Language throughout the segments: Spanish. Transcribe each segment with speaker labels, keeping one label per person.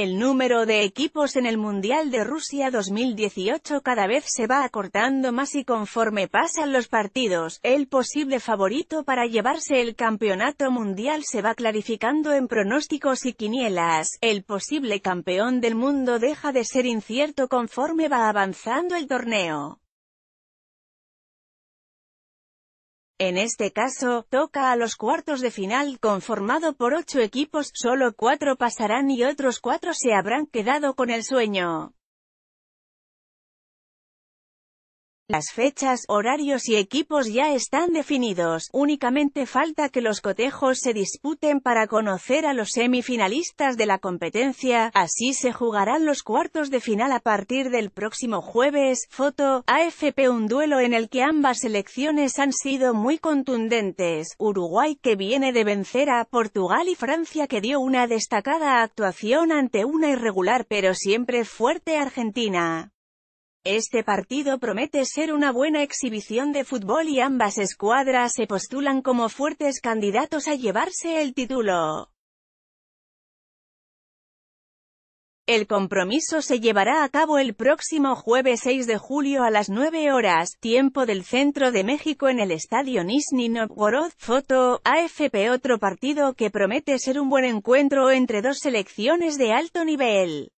Speaker 1: El número de equipos en el Mundial de Rusia 2018 cada vez se va acortando más y conforme pasan los partidos, el posible favorito para llevarse el campeonato mundial se va clarificando en pronósticos y quinielas. El posible campeón del mundo deja de ser incierto conforme va avanzando el torneo. En este caso, toca a los cuartos de final, conformado por ocho equipos, solo cuatro pasarán y otros cuatro se habrán quedado con el sueño. Las fechas, horarios y equipos ya están definidos, únicamente falta que los cotejos se disputen para conocer a los semifinalistas de la competencia, así se jugarán los cuartos de final a partir del próximo jueves. Foto, AFP un duelo en el que ambas selecciones han sido muy contundentes, Uruguay que viene de vencer a Portugal y Francia que dio una destacada actuación ante una irregular pero siempre fuerte Argentina. Este partido promete ser una buena exhibición de fútbol y ambas escuadras se postulan como fuertes candidatos a llevarse el título. El compromiso se llevará a cabo el próximo jueves 6 de julio a las 9 horas, tiempo del centro de México en el estadio Nizhny Novgorod. Foto, AFP Otro partido que promete ser un buen encuentro entre dos selecciones de alto nivel.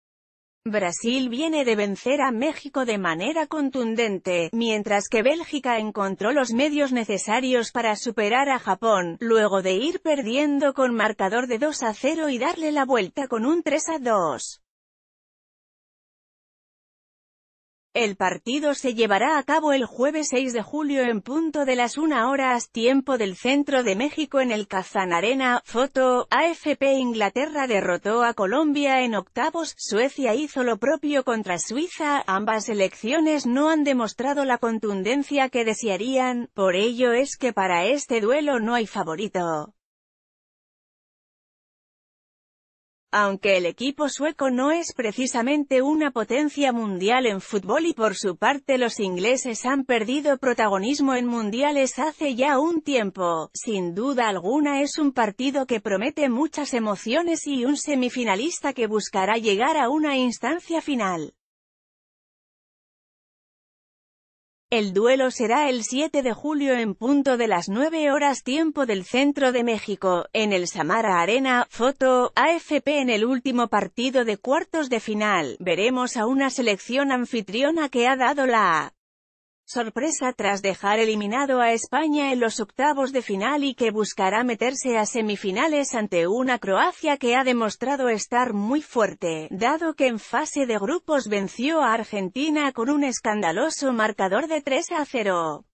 Speaker 1: Brasil viene de vencer a México de manera contundente, mientras que Bélgica encontró los medios necesarios para superar a Japón, luego de ir perdiendo con marcador de 2 a 0 y darle la vuelta con un 3 a 2. El partido se llevará a cabo el jueves 6 de julio en punto de las 1 horas tiempo del centro de México en el Kazan Arena. Foto, AFP Inglaterra derrotó a Colombia en octavos, Suecia hizo lo propio contra Suiza, ambas elecciones no han demostrado la contundencia que desearían, por ello es que para este duelo no hay favorito. Aunque el equipo sueco no es precisamente una potencia mundial en fútbol y por su parte los ingleses han perdido protagonismo en mundiales hace ya un tiempo, sin duda alguna es un partido que promete muchas emociones y un semifinalista que buscará llegar a una instancia final. El duelo será el 7 de julio en punto de las 9 horas tiempo del centro de México, en el Samara Arena, foto, AFP en el último partido de cuartos de final, veremos a una selección anfitriona que ha dado la sorpresa tras dejar eliminado a España en los octavos de final y que buscará meterse a semifinales ante una Croacia que ha demostrado estar muy fuerte, dado que en fase de grupos venció a Argentina con un escandaloso marcador de 3 a 0.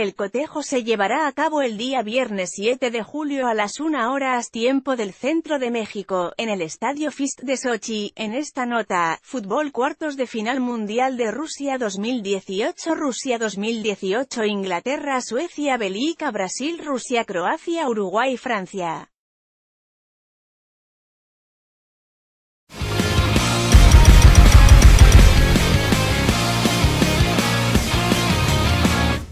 Speaker 1: El cotejo se llevará a cabo el día viernes 7 de julio a las 1 horas tiempo del centro de México, en el Estadio Fist de Sochi. En esta nota, fútbol cuartos de final mundial de Rusia 2018 Rusia 2018 Inglaterra Suecia Belica Brasil Rusia Croacia Uruguay Francia